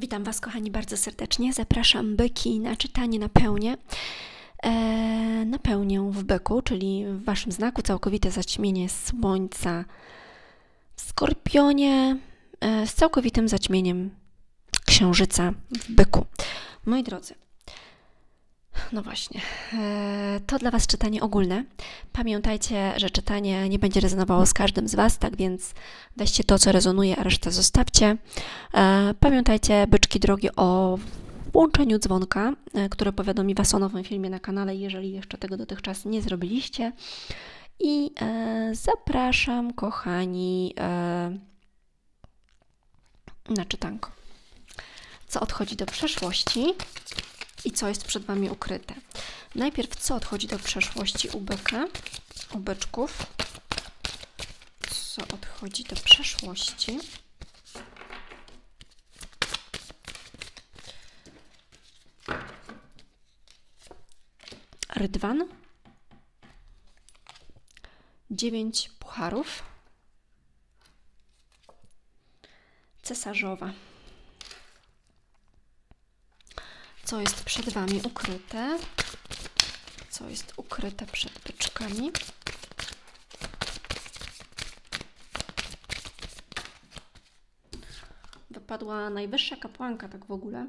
Witam Was, kochani, bardzo serdecznie. Zapraszam byki na czytanie na pełnię. E, na pełnię w byku, czyli w Waszym znaku całkowite zaćmienie słońca w skorpionie e, z całkowitym zaćmieniem księżyca w byku. Moi drodzy, no właśnie, e, to dla Was czytanie ogólne. Pamiętajcie, że czytanie nie będzie rezonowało z każdym z Was, tak więc weźcie to, co rezonuje, a resztę zostawcie. E, pamiętajcie, byczki drogi, o włączeniu dzwonka, e, które powiadomi Was o nowym filmie na kanale, jeżeli jeszcze tego dotychczas nie zrobiliście. I zapraszam, kochani, na czytanko. Co odchodzi do przeszłości? i co jest przed Wami ukryte. Najpierw co odchodzi do przeszłości u byka, u byczków. Co odchodzi do przeszłości. Rydwan. Dziewięć pucharów. Cesarzowa. co jest przed Wami ukryte, co jest ukryte przed beczkami. Wypadła najwyższa kapłanka, tak w ogóle.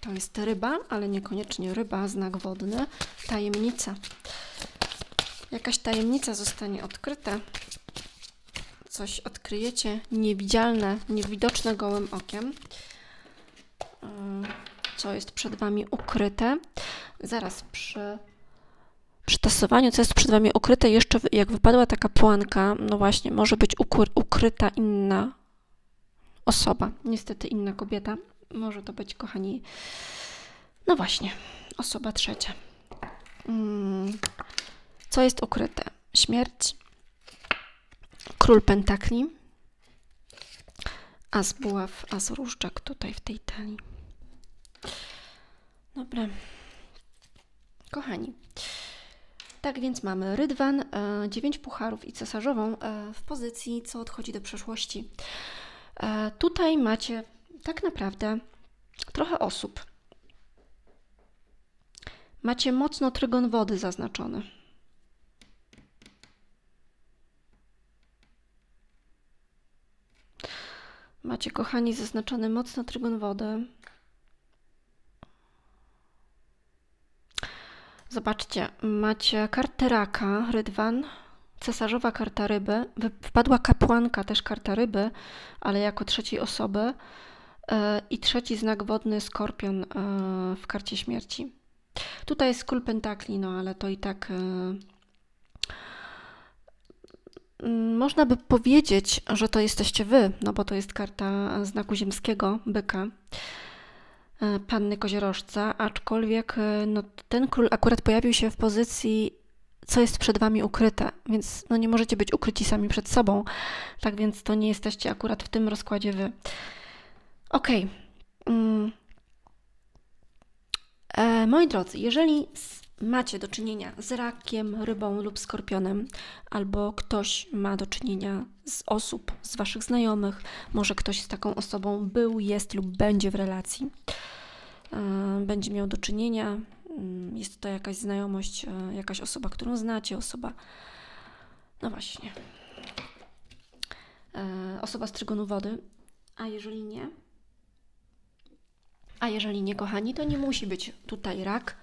To jest ryba, ale niekoniecznie ryba, znak wodny, tajemnica. Jakaś tajemnica zostanie odkryta coś odkryjecie niewidzialne, niewidoczne gołym okiem, e, co jest przed Wami ukryte. Zaraz przy, przy tasowaniu, co jest przed Wami ukryte, jeszcze jak wypadła taka płanka, no właśnie, może być ukryta inna osoba, niestety inna kobieta. Może to być, kochani, no właśnie, osoba trzecia. Mm. Co jest ukryte? Śmierć, król pentakli, as buław, as różdżak tutaj w tej talii. Dobra. Kochani, tak więc mamy rydwan, e, dziewięć pucharów i cesarzową e, w pozycji, co odchodzi do przeszłości. E, tutaj macie tak naprawdę trochę osób. Macie mocno trygon wody zaznaczony. Macie, kochani, zaznaczony mocno trybun wody. Zobaczcie, macie kartę raka, rydwan, cesarzowa karta ryby, wpadła kapłanka też karta ryby, ale jako trzeciej osoby e, i trzeci znak wodny, skorpion e, w karcie śmierci. Tutaj jest król pentakli, no ale to i tak e, można by powiedzieć, że to jesteście wy, no bo to jest karta znaku ziemskiego, byka, e, panny koziorożca, aczkolwiek e, no, ten król akurat pojawił się w pozycji, co jest przed wami ukryte, więc no, nie możecie być ukryci sami przed sobą, tak więc to nie jesteście akurat w tym rozkładzie wy. Okej. Okay. Mm. E, moi drodzy, jeżeli macie do czynienia z rakiem, rybą lub skorpionem, albo ktoś ma do czynienia z osób, z waszych znajomych, może ktoś z taką osobą był, jest lub będzie w relacji, e, będzie miał do czynienia, mm, jest to jakaś znajomość, e, jakaś osoba, którą znacie, osoba, no właśnie, e, osoba z trygonu wody, a jeżeli nie, a jeżeli nie, kochani, to nie musi być tutaj rak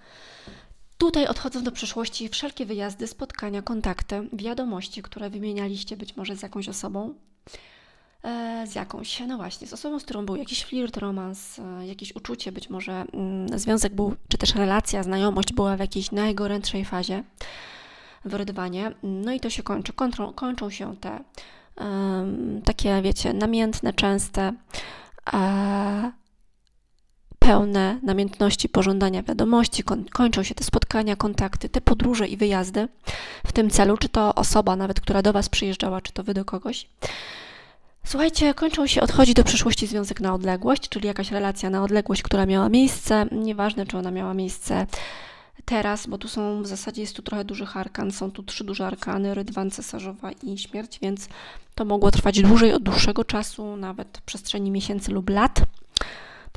Tutaj odchodzą do przeszłości wszelkie wyjazdy, spotkania, kontakty, wiadomości, które wymienialiście być może z jakąś osobą, e, z jakąś, no właśnie, z osobą, z którą był jakiś flirt, romans, e, jakieś uczucie, być może mm, związek był, czy też relacja, znajomość była w jakiejś najgorętszej fazie, wyrydwanie. No i to się kończy. Kontrą, kończą się te um, takie, wiecie, namiętne, częste, e, pełne namiętności pożądania wiadomości, kończą się te spotkania, kontakty, te podróże i wyjazdy w tym celu, czy to osoba nawet, która do Was przyjeżdżała, czy to Wy do kogoś. Słuchajcie, kończą się, odchodzi do przyszłości związek na odległość, czyli jakaś relacja na odległość, która miała miejsce, nieważne czy ona miała miejsce teraz, bo tu są w zasadzie jest tu trochę dużych arkan, są tu trzy duże arkany, rydwan, cesarzowa i śmierć, więc to mogło trwać dłużej, od dłuższego czasu, nawet w przestrzeni miesięcy lub lat.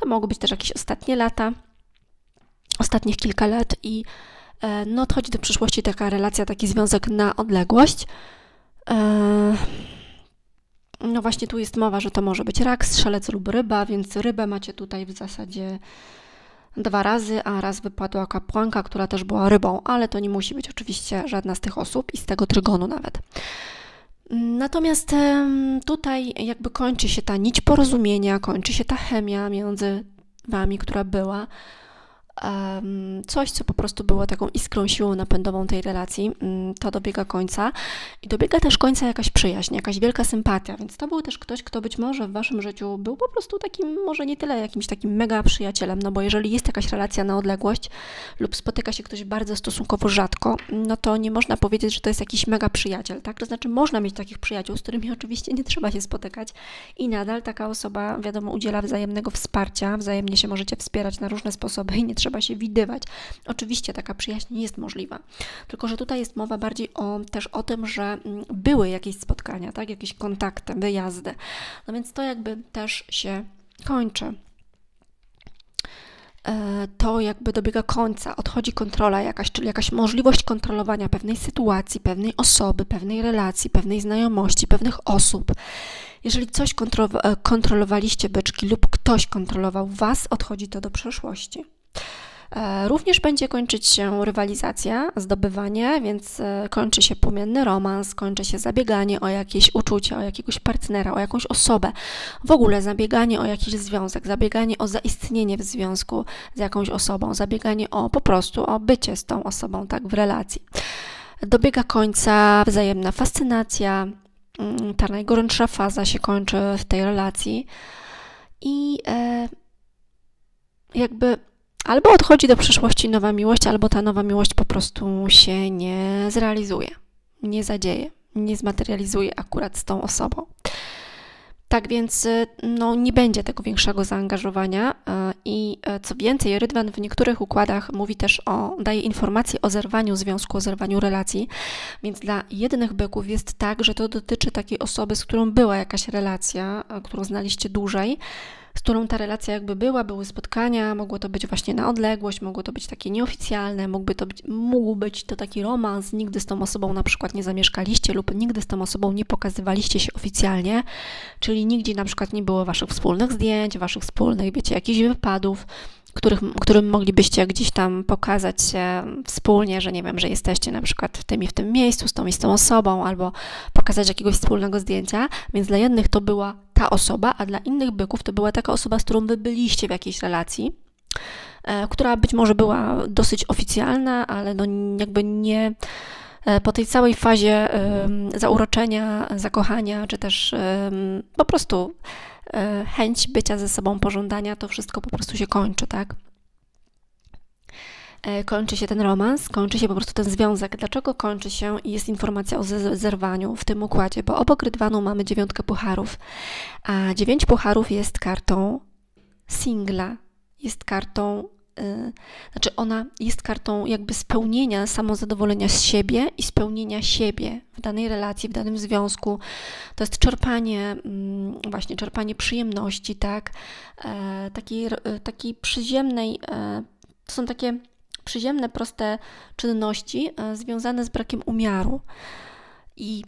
To mogły być też jakieś ostatnie lata, ostatnich kilka lat i e, no odchodzi do przyszłości taka relacja, taki związek na odległość. E, no właśnie tu jest mowa, że to może być rak, strzelec lub ryba, więc rybę macie tutaj w zasadzie dwa razy, a raz wypadła kapłanka, która też była rybą, ale to nie musi być oczywiście żadna z tych osób i z tego trygonu nawet. Natomiast tutaj jakby kończy się ta nić porozumienia, kończy się ta chemia między wami, która była coś, co po prostu było taką iskrą siłą napędową tej relacji, mm, to dobiega końca. I dobiega też końca jakaś przyjaźń, jakaś wielka sympatia, więc to był też ktoś, kto być może w waszym życiu był po prostu takim, może nie tyle jakimś takim mega przyjacielem, no bo jeżeli jest jakaś relacja na odległość lub spotyka się ktoś bardzo stosunkowo rzadko, no to nie można powiedzieć, że to jest jakiś mega przyjaciel, tak? To znaczy można mieć takich przyjaciół, z którymi oczywiście nie trzeba się spotykać i nadal taka osoba, wiadomo, udziela wzajemnego wsparcia, wzajemnie się możecie wspierać na różne sposoby i nie trzeba trzeba się widywać. Oczywiście taka przyjaźń jest możliwa. Tylko, że tutaj jest mowa bardziej o, też o tym, że mm, były jakieś spotkania, tak? jakieś kontakty, wyjazdy. No więc to jakby też się kończy e, to jakby dobiega końca, odchodzi kontrola jakaś, czyli jakaś możliwość kontrolowania pewnej sytuacji, pewnej osoby, pewnej relacji, pewnej znajomości, pewnych osób. Jeżeli coś kontro e, kontrolowaliście beczki lub ktoś kontrolował was, odchodzi to do przeszłości. E, również będzie kończyć się rywalizacja, zdobywanie, więc e, kończy się płomienny romans, kończy się zabieganie o jakieś uczucie, o jakiegoś partnera, o jakąś osobę, w ogóle zabieganie o jakiś związek, zabieganie o zaistnienie w związku z jakąś osobą, zabieganie o po prostu o bycie z tą osobą, tak, w relacji. Dobiega końca wzajemna fascynacja, mm, ta najgorętsza faza się kończy w tej relacji i e, jakby albo odchodzi do przyszłości nowa miłość, albo ta nowa miłość po prostu się nie zrealizuje, nie zadzieje, nie zmaterializuje akurat z tą osobą. Tak więc y, no, nie będzie tego większego zaangażowania y, i y, co więcej, Rydwan w niektórych układach mówi też o, daje informacje o zerwaniu związku, o zerwaniu relacji, więc dla jednych byków jest tak, że to dotyczy takiej osoby, z którą była jakaś relacja, którą znaliście dłużej, z którą ta relacja jakby była, były spotkania, mogło to być właśnie na odległość, mogło to być takie nieoficjalne, mógłby to być, mógł być to taki romans, nigdy z tą osobą na przykład nie zamieszkaliście lub nigdy z tą osobą nie pokazywaliście się oficjalnie, czyli nigdzie na przykład nie było waszych wspólnych zdjęć, waszych wspólnych, wiecie, jakichś wypadów, których, którym moglibyście gdzieś tam pokazać się wspólnie, że nie wiem, że jesteście na przykład w tym i w tym miejscu, z tą i z tą osobą, albo pokazać jakiegoś wspólnego zdjęcia. Więc dla jednych to była ta osoba, a dla innych byków to była taka osoba, z którą wy byliście w jakiejś relacji, e, która być może była dosyć oficjalna, ale no jakby nie e, po tej całej fazie zauroczenia, zakochania, czy też po prostu E, chęć bycia ze sobą, pożądania, to wszystko po prostu się kończy, tak? E, kończy się ten romans, kończy się po prostu ten związek. Dlaczego kończy się i jest informacja o zerwaniu w tym układzie? Bo obok rydwanu mamy dziewiątkę pucharów, a dziewięć pucharów jest kartą singla, jest kartą Y, znaczy ona jest kartą jakby spełnienia samozadowolenia z siebie i spełnienia siebie w danej relacji, w danym związku. To jest czerpanie, mm, właśnie czerpanie przyjemności, tak? E, takiej, takiej przyziemnej, e, to są takie przyziemne, proste czynności e, związane z brakiem umiaru. I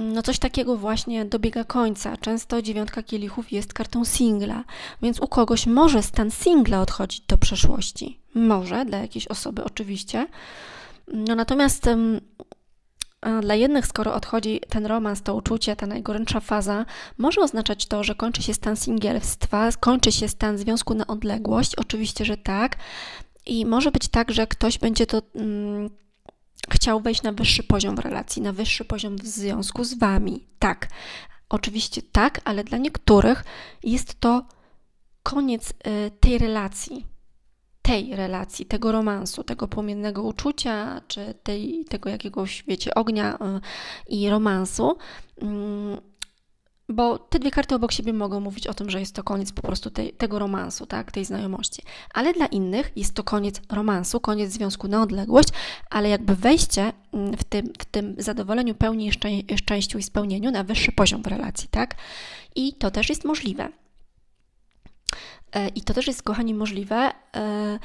no coś takiego właśnie dobiega końca. Często dziewiątka kielichów jest kartą singla, więc u kogoś może stan singla odchodzić do przeszłości. Może, dla jakiejś osoby oczywiście. No natomiast dla jednych, skoro odchodzi ten romans, to uczucie, ta najgorętsza faza, może oznaczać to, że kończy się stan singielstwa, kończy się stan związku na odległość. Oczywiście, że tak. I może być tak, że ktoś będzie to. Mm, chciał wejść na wyższy poziom w relacji, na wyższy poziom w związku z wami. Tak, oczywiście tak, ale dla niektórych jest to koniec y, tej relacji, tej relacji, tego romansu, tego płomiennego uczucia, czy tej, tego jakiegoś, wiecie, ognia y, i romansu. Mm, bo te dwie karty obok siebie mogą mówić o tym, że jest to koniec po prostu tej, tego romansu, tak, tej znajomości. Ale dla innych jest to koniec romansu, koniec związku na odległość, ale jakby wejście mm, w tym, w tym zadowoleniu, pełni, szczę- szczęściu i spełnieniu na wyższy poziom w relacji, tak? I to też jest możliwe. E, I to też jest, kochani, możliwe. E,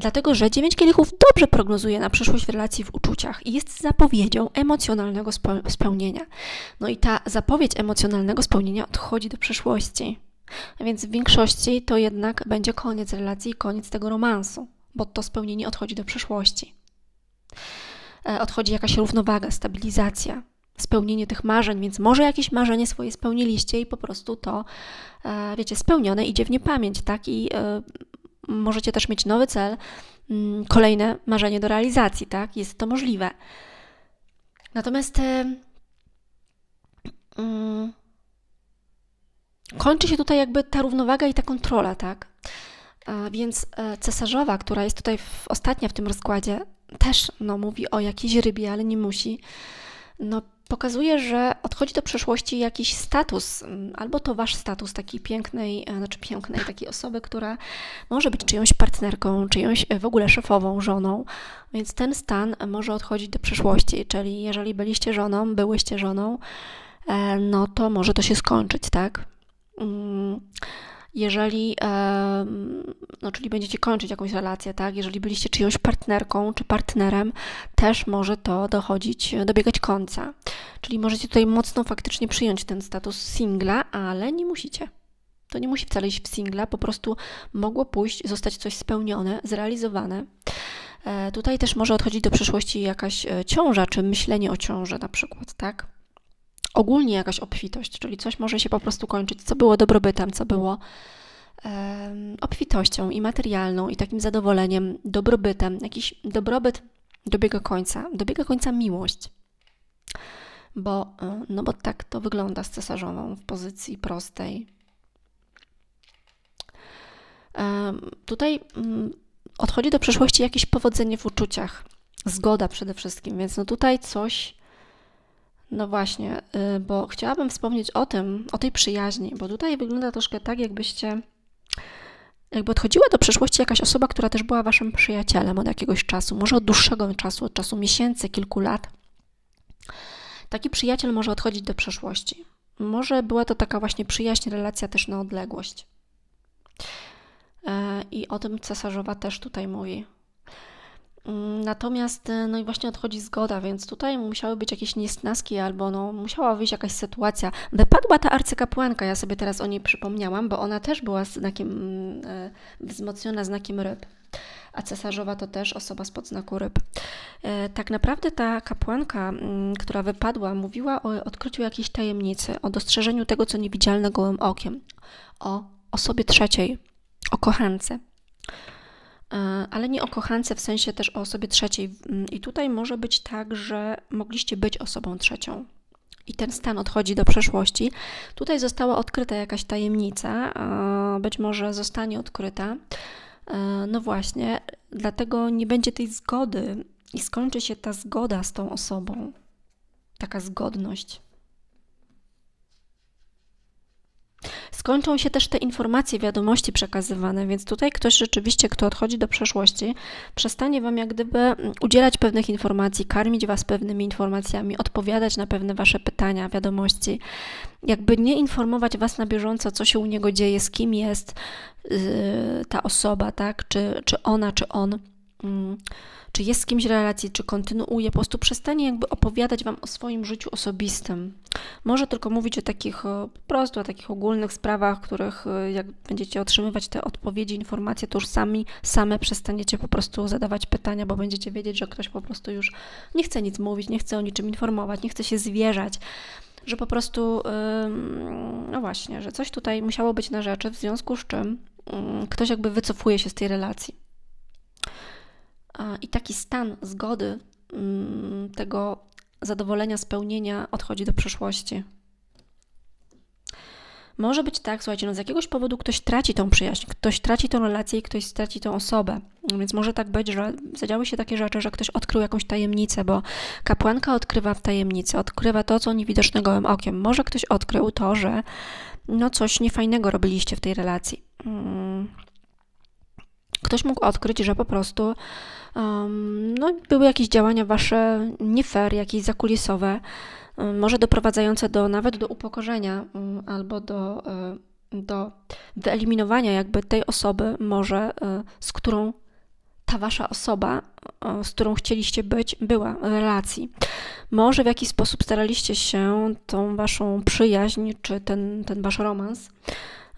Dlatego, że dziewięć kielichów dobrze prognozuje na przyszłość w relacji w uczuciach i jest zapowiedzią emocjonalnego spełnienia. No i ta zapowiedź emocjonalnego spełnienia odchodzi do przeszłości. A więc w większości to jednak będzie koniec relacji i koniec tego romansu, bo to spełnienie odchodzi do przeszłości. E, odchodzi jakaś równowaga, stabilizacja, spełnienie tych marzeń, więc może jakieś marzenie swoje spełniliście i po prostu to, e, wiecie, spełnione idzie w niepamięć, tak? I e, możecie też mieć nowy cel, mm, kolejne marzenie do realizacji, tak? Jest to możliwe. Natomiast e, mm, kończy się tutaj jakby ta równowaga i ta kontrola, tak? więc e, cesarzowa, która jest tutaj w, ostatnia w tym rozkładzie, też no, mówi o jakiejś rybie, ale nie musi. No, pokazuje, że odchodzi do przeszłości jakiś status, mm, albo to wasz status takiej pięknej, e, znaczy pięknej takiej osoby, która może być czyjąś partnerką, czyjąś e, w ogóle szefową, żoną, więc ten stan może odchodzić do przeszłości, czyli jeżeli byliście żoną, byłyście żoną, e, no to może to się skończyć, tak? Mm, jeżeli, no, czyli będziecie kończyć jakąś relację, tak? Jeżeli byliście czyjąś partnerką czy partnerem, też może to dochodzić, e, dobiegać końca. Czyli możecie tutaj mocno faktycznie przyjąć ten status singla, ale nie musicie. To nie musi wcale iść w singla, po prostu mogło pójść, zostać coś spełnione, zrealizowane. E, tutaj też może odchodzić do przyszłości jakaś e, ciąża, czy myślenie o ciąży na przykład, tak? ogólnie jakaś obfitość, czyli coś może się po prostu kończyć, co było dobrobytem, co było um, obfitością i materialną, i takim zadowoleniem, dobrobytem. Jakiś dobrobyt dobiega końca, dobiega końca miłość. Bo, e, no bo tak to wygląda z cesarzową w pozycji prostej. tutaj mm, odchodzi do przyszłości jakieś powodzenie w uczuciach, zgoda przede wszystkim, więc no tutaj coś no właśnie, y, bo chciałabym wspomnieć o tym, o tej przyjaźni, bo tutaj wygląda troszkę tak, jakbyście jakby odchodziła do przeszłości jakaś osoba, która też była waszym przyjacielem od jakiegoś czasu, może od dłuższego czasu, od czasu miesięcy, kilku lat. Taki przyjaciel może odchodzić do przeszłości. Może była to taka właśnie przyjaźń, relacja też na odległość. E, I o tym cesarzowa też tutaj mówi. Natomiast, e, no i właśnie odchodzi zgoda, więc tutaj musiały być jakieś niesnaski albo no, musiała wyjść jakaś sytuacja. Wypadła ta arcykapłanka, ja sobie teraz o niej przypomniałam, bo ona też była znakiem, e, wzmocniona znakiem ryb. A cesarzowa to też osoba spod znaku ryb. E, tak naprawdę ta kapłanka, mm, która wypadła, mówiła o odkryciu jakiejś tajemnicy, o dostrzeżeniu tego, co niewidzialne gołym okiem, o osobie trzeciej, o kochance. E, ale nie o kochance w sensie też o osobie trzeciej. Mm, I tutaj może być tak, że mogliście być osobą trzecią. I ten stan odchodzi do przeszłości. Tutaj została odkryta jakaś tajemnica, e, być może zostanie odkryta. E, no właśnie, dlatego nie będzie tej zgody i skończy się ta zgoda z tą osobą, taka zgodność. Skończą się też te informacje, wiadomości przekazywane, więc tutaj ktoś rzeczywiście, kto odchodzi do przeszłości, przestanie Wam jak gdyby mm, udzielać pewnych informacji, karmić Was pewnymi informacjami, odpowiadać na pewne Wasze pytania, wiadomości, jakby nie informować Was na bieżąco, co się u niego dzieje, z kim jest yy, ta osoba, tak, czy, czy ona, czy on. Mm, czy jest z kimś relacji, czy kontynuuje, po prostu przestanie jakby opowiadać Wam o swoim życiu osobistym. Może tylko mówić o takich, e, po prostu o takich ogólnych sprawach, których e, jak będziecie otrzymywać te odpowiedzi, informacje, to już sami, same przestaniecie po prostu zadawać pytania, bo będziecie wiedzieć, że ktoś po prostu już nie chce nic mówić, nie chce o niczym informować, nie chce się zwierzać że po prostu, no właśnie, że coś tutaj musiało być na rzeczy, w związku z czym mm, ktoś jakby wycofuje się z tej relacji i taki stan zgody, mm, tego zadowolenia, spełnienia odchodzi do przeszłości. Może być tak, słuchajcie, no z jakiegoś powodu ktoś traci tą przyjaźń, ktoś traci tą relację i ktoś straci tą osobę. więc może tak być, że zadziały się takie rzeczy, że ktoś odkrył jakąś tajemnicę, bo kapłanka odkrywa tajemnicę, odkrywa to, co niewidoczne gołym okiem. Może ktoś odkrył to, że no coś niefajnego robiliście w tej relacji. Hmm Ktoś mógł odkryć, że po prostu um, no, były jakieś działania wasze nie fair, jakieś zakulisowe, um, może doprowadzające do nawet do upokorzenia um, albo do, e, do wyeliminowania jakby tej osoby, może e, z którą ta wasza osoba, z którą chcieliście być, była w relacji. Może w jakiś sposób staraliście się tą waszą przyjaźń czy ten, ten wasz romans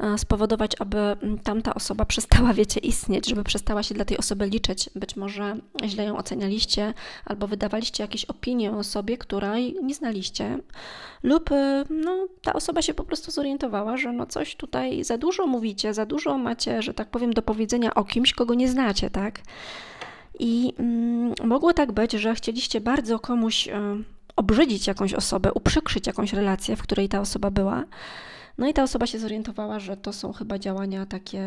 E, spowodować, aby mm, tamta osoba przestała, wiecie, istnieć, żeby przestała się dla tej osoby liczyć. Być może źle ją ocenialiście albo wydawaliście jakieś opinie o osobie, której nie znaliście, lub y, no, ta osoba się po prostu zorientowała, że no coś tutaj za dużo mówicie, za dużo macie, że tak powiem, do powiedzenia o kimś, kogo nie znacie, tak? I mm, mogło tak być, że chcieliście bardzo komuś y, obrzydzić jakąś osobę, uprzykrzyć jakąś relację, w której ta osoba była. No i ta osoba się zorientowała, że to są chyba działania takie,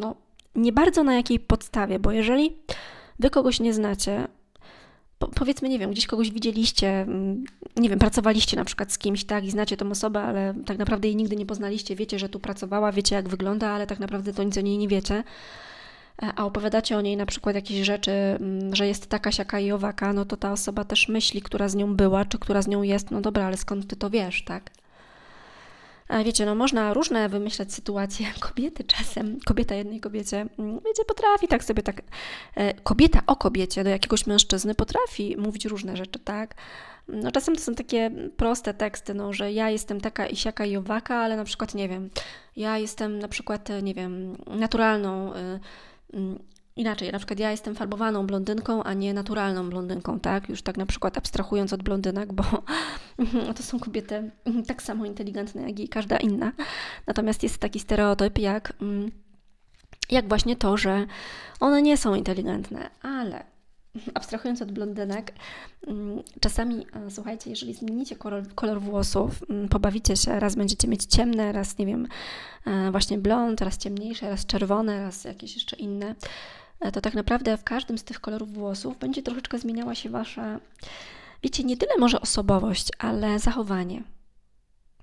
no nie bardzo na jakiej podstawie, bo jeżeli wy kogoś nie znacie, po, powiedzmy, nie wiem, gdzieś kogoś widzieliście, mm, nie wiem, pracowaliście na przykład z kimś, tak, i znacie tą osobę, ale tak naprawdę jej nigdy nie poznaliście, wiecie, że tu pracowała, wiecie, jak wygląda, ale tak naprawdę to nic o niej nie wiecie, e, a opowiadacie o niej na przykład jakieś rzeczy, mm, że jest taka, siaka i owaka, no to ta osoba też myśli, która z nią była, czy która z nią jest, no dobra, ale skąd ty to wiesz, tak? Wiecie, no można różne wymyślać sytuacje. Kobiety czasem, kobieta jednej kobiecie, mm, wiecie, potrafi tak sobie tak, e, kobieta o kobiecie do jakiegoś mężczyzny potrafi mówić różne rzeczy, tak? No czasem to są takie proste teksty, no, że ja jestem taka i siaka i owaka, ale na przykład, nie wiem, ja jestem na przykład, e, nie wiem, naturalną e, mm, inaczej, na przykład ja jestem farbowaną blondynką, a nie naturalną blondynką, tak? Już tak na przykład abstrahując od blondynek, bo to są kobiety tak samo inteligentne jak i każda inna. Natomiast jest taki stereotyp jak, mm, jak właśnie to, że one nie są inteligentne, ale abstrahując od blondynek, mm, czasami, e, słuchajcie, jeżeli zmienicie kolor, kolor, włosów, mm, pobawicie się, raz będziecie mieć ciemne, raz, nie wiem, e, właśnie blond, raz ciemniejsze, raz czerwone, raz jakieś jeszcze inne, E, to tak naprawdę w każdym z tych kolorów włosów będzie troszeczkę zmieniała się wasza, wiecie, nie tyle może osobowość, ale zachowanie.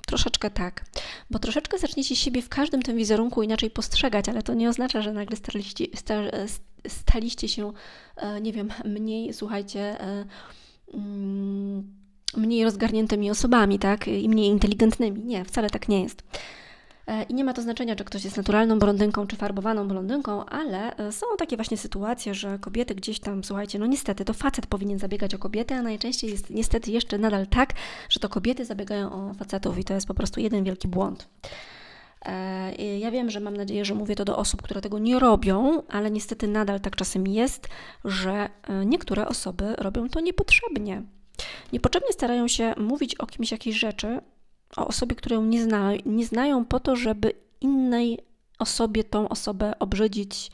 Troszeczkę tak, bo troszeczkę zaczniecie siebie w każdym tym wizerunku inaczej postrzegać, ale to nie oznacza, że nagle staliście, staliście się, e, nie wiem, mniej, słuchajcie, e, mm, mniej rozgarniętymi osobami, tak, i mniej inteligentnymi. Nie, wcale tak nie jest. E, I nie ma to znaczenia, czy ktoś jest naturalną blondynką, czy farbowaną blondynką, ale e, są takie właśnie sytuacje, że kobiety gdzieś tam, słuchajcie, no niestety to facet powinien zabiegać o kobietę, a najczęściej jest niestety jeszcze nadal tak, że to kobiety zabiegają o facetów i to jest po prostu jeden wielki błąd. E, ja wiem, że mam nadzieję, że mówię to do osób, które tego nie robią, ale niestety nadal tak czasem jest, że niektóre osoby robią to niepotrzebnie. Niepotrzebnie starają się mówić o kimś jakieś rzeczy, o osobie, którą nie, zna, nie znają, po to, żeby innej osobie tą osobę obrzydzić,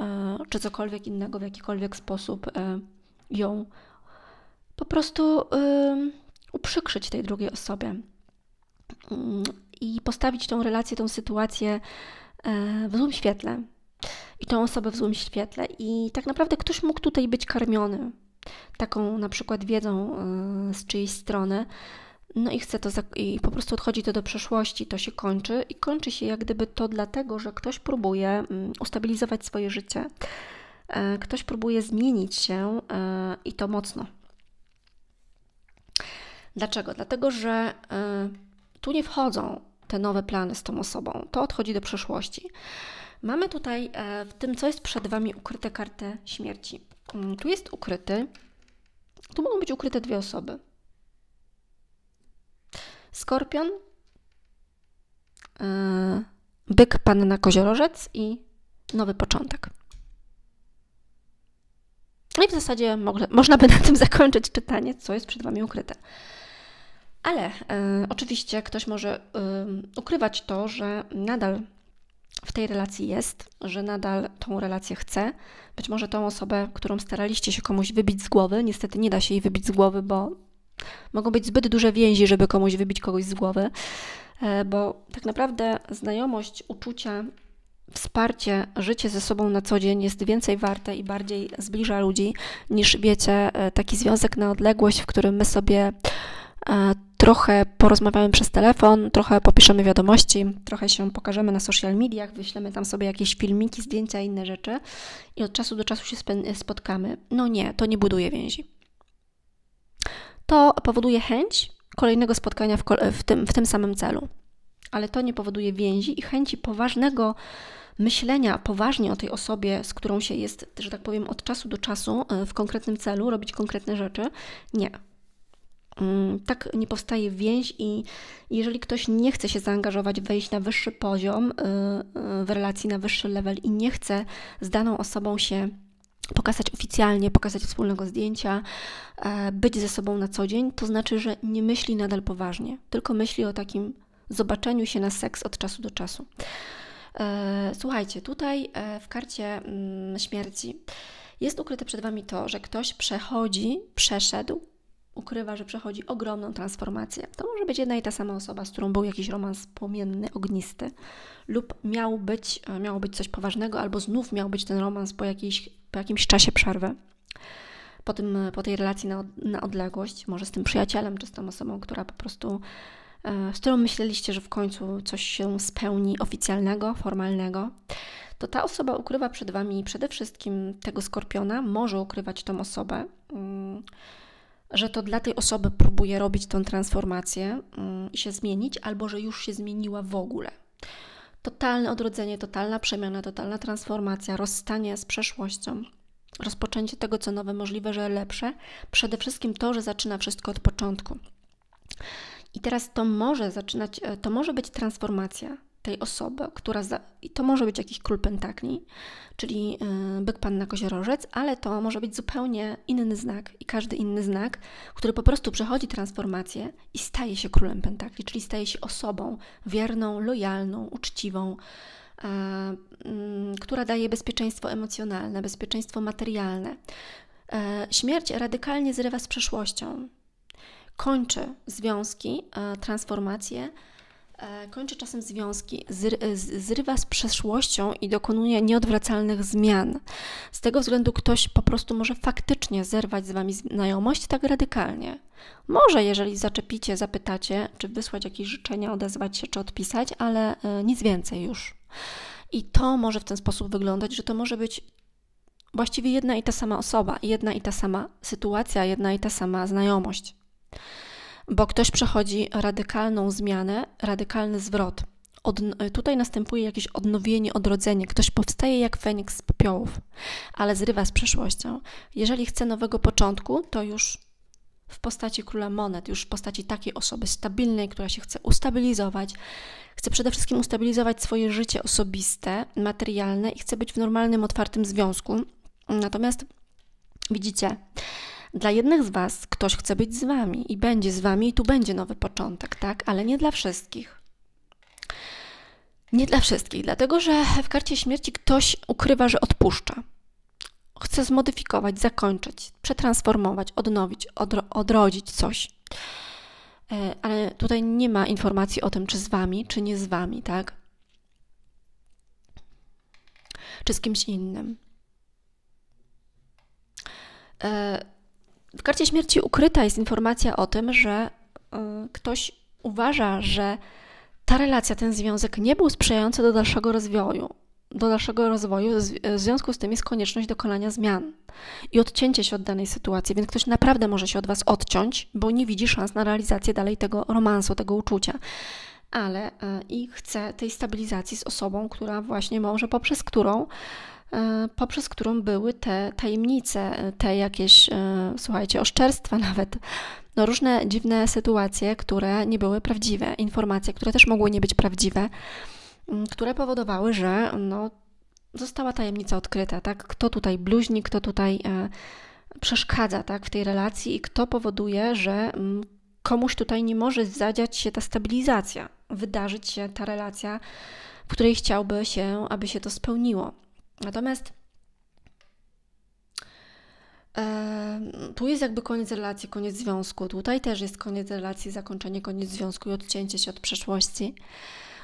e, czy cokolwiek innego, w jakikolwiek sposób e, ją po prostu uprzykrzyć tej drugiej osobie mm, i postawić tą relację, tą sytuację e, w złym świetle i tą osobę w złym świetle. I tak naprawdę ktoś mógł tutaj być karmiony taką na przykład wiedzą z czyjejś strony, no i chce to, i po prostu odchodzi to do przeszłości, to się kończy i kończy się jak gdyby to dlatego, że ktoś próbuje mm, ustabilizować swoje życie, e, ktoś próbuje zmienić się e, i to mocno. Dlaczego? Dlatego, że e, tu nie wchodzą te nowe plany z tą osobą, to odchodzi do przeszłości. Mamy tutaj w tym, co jest przed Wami, ukryte kartę śmierci. Mm, tu jest ukryty, tu mogą być ukryte dwie osoby skorpion, e, byk panna koziorożec i nowy początek. No I w zasadzie można by na tym zakończyć czytanie, co jest przed Wami ukryte. Ale y, oczywiście ktoś może y, ukrywać to, że nadal w tej relacji jest, że nadal tą relację chce. Być może tą osobę, którą staraliście się komuś wybić z głowy, niestety nie da się jej wybić z głowy, bo Mogą być zbyt duże więzi, żeby komuś wybić kogoś z głowy, e, bo tak naprawdę znajomość uczucia, wsparcie, życie ze sobą na co dzień jest więcej warte i bardziej zbliża ludzi niż, wiecie, e, taki związek na odległość, w którym my sobie e, trochę porozmawiamy przez telefon, trochę popiszemy wiadomości, trochę się pokażemy na social mediach, wyślemy tam sobie jakieś filmiki, zdjęcia, inne rzeczy i od czasu do czasu się spotkamy. No nie, to nie buduje więzi to powoduje chęć kolejnego spotkania w, w, tym, w tym samym celu. Ale to nie powoduje więzi i chęci poważnego myślenia poważnie o tej osobie, z którą się jest, że tak powiem, od czasu do czasu e, w konkretnym celu, robić konkretne rzeczy. Nie. Mm, tak nie powstaje więź, i jeżeli ktoś nie chce się zaangażować, wejść na wyższy poziom e, e, w relacji, na wyższy level i nie chce z daną osobą się pokazać oficjalnie, pokazać wspólnego zdjęcia, e, być ze sobą na co dzień, to znaczy, że nie myśli nadal poważnie, tylko myśli o takim zobaczeniu się na seks od czasu do czasu. E, słuchajcie, tutaj e, w karcie mm, śmierci jest ukryte przed Wami to, że ktoś przechodzi, przeszedł, ukrywa, że przechodzi ogromną transformację. To może być jedna i ta sama osoba, z którą był jakiś romans płomienny, ognisty, lub miał być, miało być coś poważnego, albo znów miał być ten romans po jakiejś po jakimś czasie przerwy, po, tym, po tej relacji na, na odległość, może z tym przyjacielem czy z tą osobą, która po prostu, e, z którą myśleliście, że w końcu coś się spełni oficjalnego, formalnego, to ta osoba ukrywa przed Wami przede wszystkim tego skorpiona, może ukrywać tą osobę, mm, że to dla tej osoby próbuje robić tą transformację mm, i się zmienić, albo że już się zmieniła w ogóle totalne odrodzenie, totalna przemiana, totalna transformacja, rozstanie z przeszłością, rozpoczęcie tego, co nowe, możliwe, że lepsze, przede wszystkim to, że zaczyna wszystko od początku. I teraz to może zaczynać, e, to może być transformacja, tej osoby, która. I to może być jakiś król pentakli, czyli e, byk panna koziorożec, ale to może być zupełnie inny znak i każdy inny znak, który po prostu przechodzi transformację i staje się królem pentakli, czyli staje się osobą wierną, lojalną, uczciwą. E, która daje bezpieczeństwo emocjonalne, bezpieczeństwo materialne. E, śmierć radykalnie zrywa z przeszłością, kończy związki, transformacje, E, kończy czasem związki, e, zrywa z przeszłością i dokonuje nieodwracalnych zmian. Z tego względu ktoś po prostu może faktycznie zerwać z Wami znajomość tak radykalnie. Może, jeżeli zaczepicie, zapytacie, czy wysłać jakieś życzenia, odezwać się, czy odpisać, ale e, nic więcej już. I to może w ten sposób wyglądać, że to może być właściwie jedna i ta sama osoba, jedna i ta sama sytuacja, jedna i ta sama znajomość bo ktoś przechodzi radykalną zmianę, radykalny zwrot. Od, tutaj następuje jakieś odnowienie, odrodzenie. Ktoś powstaje jak feniks z popiołów, ale zrywa z przeszłością. Jeżeli chce nowego początku, to już w postaci króla monet, już w postaci takiej osoby stabilnej, która się chce ustabilizować. Chce przede wszystkim ustabilizować swoje życie osobiste, materialne i chce być w normalnym, otwartym związku. Natomiast widzicie, dla jednych z Was ktoś chce być z Wami i będzie z Wami i tu będzie nowy początek, tak? Ale nie dla wszystkich. Nie dla wszystkich, dlatego że w karcie śmierci ktoś ukrywa, że odpuszcza. Chce zmodyfikować, zakończyć, przetransformować, odnowić, odro odrodzić coś. E, ale tutaj nie ma informacji o tym, czy z wami, czy nie z wami, tak? Czy z kimś innym. E, w karcie śmierci ukryta jest informacja o tym, że y, ktoś uważa, że ta relacja, ten związek nie był sprzyjający do dalszego rozwoju. Do dalszego rozwoju, w związku z tym jest konieczność dokonania zmian i odcięcie się od danej sytuacji, więc ktoś naprawdę może się od Was odciąć, bo nie widzi szans na realizację dalej tego romansu, tego uczucia ale y, i chce tej stabilizacji z osobą, która właśnie może, poprzez którą E, poprzez którą były te tajemnice, e, te jakieś, e, słuchajcie, oszczerstwa nawet, no różne dziwne sytuacje, które nie były prawdziwe, informacje, które też mogły nie być prawdziwe, mm, które powodowały, że no, została tajemnica odkryta, tak? Kto tutaj bluźni, kto tutaj przeszkadza, tak, w tej relacji i kto powoduje, że mm, komuś tutaj nie może zadziać się ta stabilizacja, wydarzyć się ta relacja, w której chciałby się, aby się to spełniło. Natomiast e, tu jest jakby koniec relacji, koniec związku. Tutaj też jest koniec relacji, zakończenie, koniec związku i odcięcie się od przeszłości.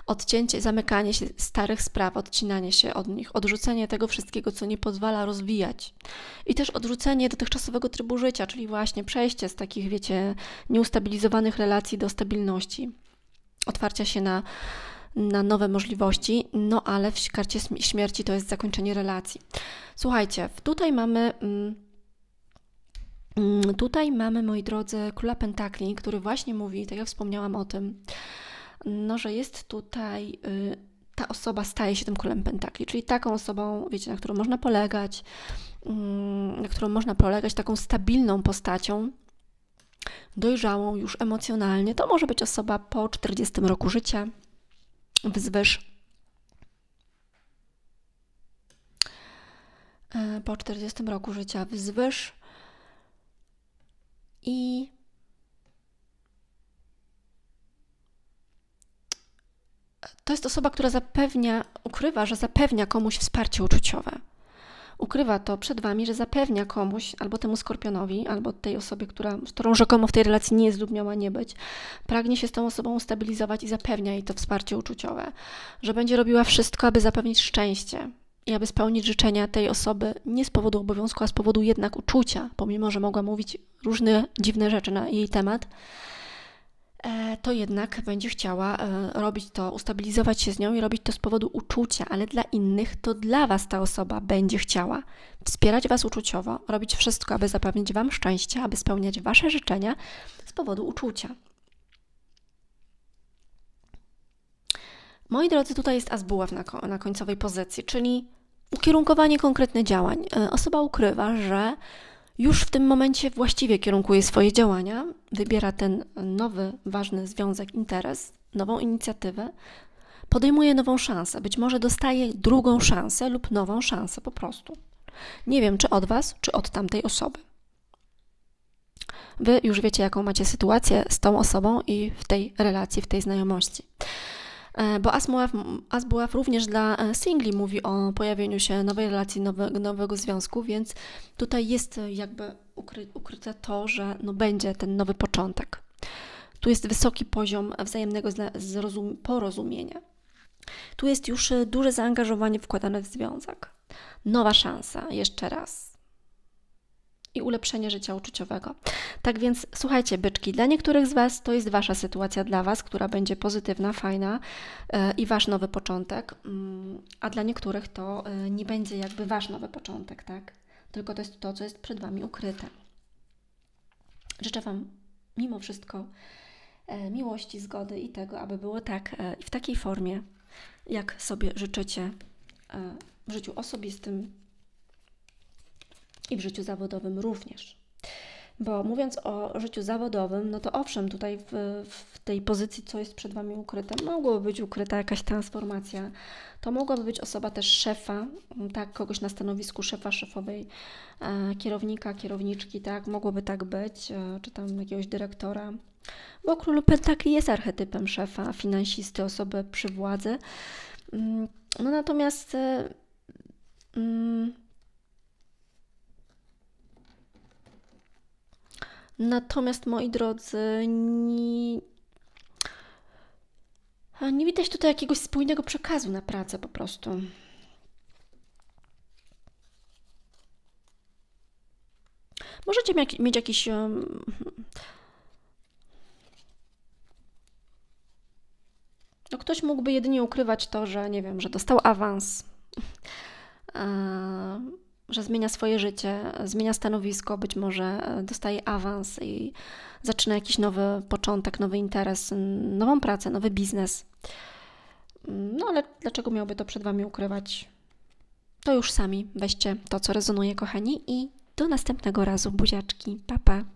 Odcięcie, zamykanie się starych spraw, odcinanie się od nich, odrzucenie tego wszystkiego, co nie pozwala rozwijać. I też odrzucenie dotychczasowego trybu życia, czyli właśnie przejście z takich, wiecie, nieustabilizowanych relacji do stabilności, otwarcia się na na nowe możliwości, no ale w karcie śmierci to jest zakończenie relacji. Słuchajcie, tutaj mamy. Mm, mm, tutaj mamy, moi drodzy, króla pentakli, który właśnie mówi, tak jak wspomniałam o tym, no, że jest tutaj y, ta osoba staje się tym królem pentakli, czyli taką osobą, wiecie, na którą można polegać, mm, na którą można polegać, taką stabilną postacią, dojrzałą już emocjonalnie. To może być osoba po 40 roku życia, wzwyż. E, po 40 roku życia wzwyż i to jest osoba, która zapewnia, ukrywa, że zapewnia komuś wsparcie uczuciowe ukrywa to przed wami, że zapewnia komuś, albo temu skorpionowi, albo tej osobie, która, z którą rzekomo w tej relacji nie jest lub miała nie być, pragnie się z tą osobą ustabilizować i zapewnia jej to wsparcie uczuciowe, że będzie robiła wszystko, aby zapewnić szczęście, i aby spełnić życzenia tej osoby nie z powodu obowiązku, a z powodu jednak uczucia, pomimo że mogła mówić różne dziwne rzeczy na jej temat, E, to jednak będzie chciała e, robić to, ustabilizować się z nią i robić to z powodu uczucia, ale dla innych to dla Was ta osoba będzie chciała wspierać Was uczuciowo, robić wszystko, aby zapewnić Wam szczęście, aby spełniać Wasze życzenia z powodu uczucia. Moi drodzy, tutaj jest azbuław na, na końcowej pozycji, czyli ukierunkowanie konkretnych działań. E, osoba ukrywa, że już w tym momencie właściwie kierunkuje swoje działania, wybiera ten nowy, ważny związek, interes, nową inicjatywę, podejmuje nową szansę, być może dostaje drugą szansę lub nową szansę po prostu. Nie wiem, czy od Was, czy od tamtej osoby. Wy już wiecie, jaką macie sytuację z tą osobą i w tej relacji, w tej znajomości. E, bo Asbuław, Asbuław również dla e, singli mówi o pojawieniu się nowej relacji, nowego, nowego związku, więc tutaj jest e, jakby ukry, ukryte to, że no będzie ten nowy początek. Tu jest wysoki poziom wzajemnego zrozum, porozumienia. Tu jest już duże zaangażowanie wkładane w związek. Nowa szansa, jeszcze raz i ulepszenie życia uczuciowego. Tak więc słuchajcie, byczki, dla niektórych z Was to jest Wasza sytuacja dla Was, która będzie pozytywna, fajna e, i Wasz nowy początek, mm, a dla niektórych to e, nie będzie jakby Wasz nowy początek, tak? Tylko to jest to, co jest przed Wami ukryte. Życzę Wam mimo wszystko e, miłości, zgody i tego, aby było tak i w takiej formie, jak sobie życzycie w życiu osobistym, i w życiu zawodowym również. Bo mówiąc o życiu zawodowym, no to owszem, tutaj w, w, tej pozycji, co jest przed Wami ukryte, mogłaby być ukryta jakaś transformacja. To mogłaby być osoba też szefa, tak, kogoś na stanowisku szefa, szefowej, e, kierownika, kierowniczki, tak, mogłoby tak być, e, czy tam jakiegoś dyrektora. Bo król Pentakli jest archetypem szefa, finansisty, osoby przy władzy. Mm, no natomiast. E, mm, Natomiast moi drodzy, nie, nie widać tutaj jakiegoś spójnego przekazu na pracę po prostu. Możecie mieć jakiś. no ktoś mógłby jedynie ukrywać to, że nie wiem, że dostał awans. że zmienia swoje życie, zmienia stanowisko, być może e, dostaje awans i zaczyna jakiś nowy początek, nowy interes, nową pracę, nowy biznes. Mm, no ale dlaczego miałby to przed Wami ukrywać? To już sami weźcie to, co rezonuje, kochani, i do następnego razu. Buziaczki, pa pa!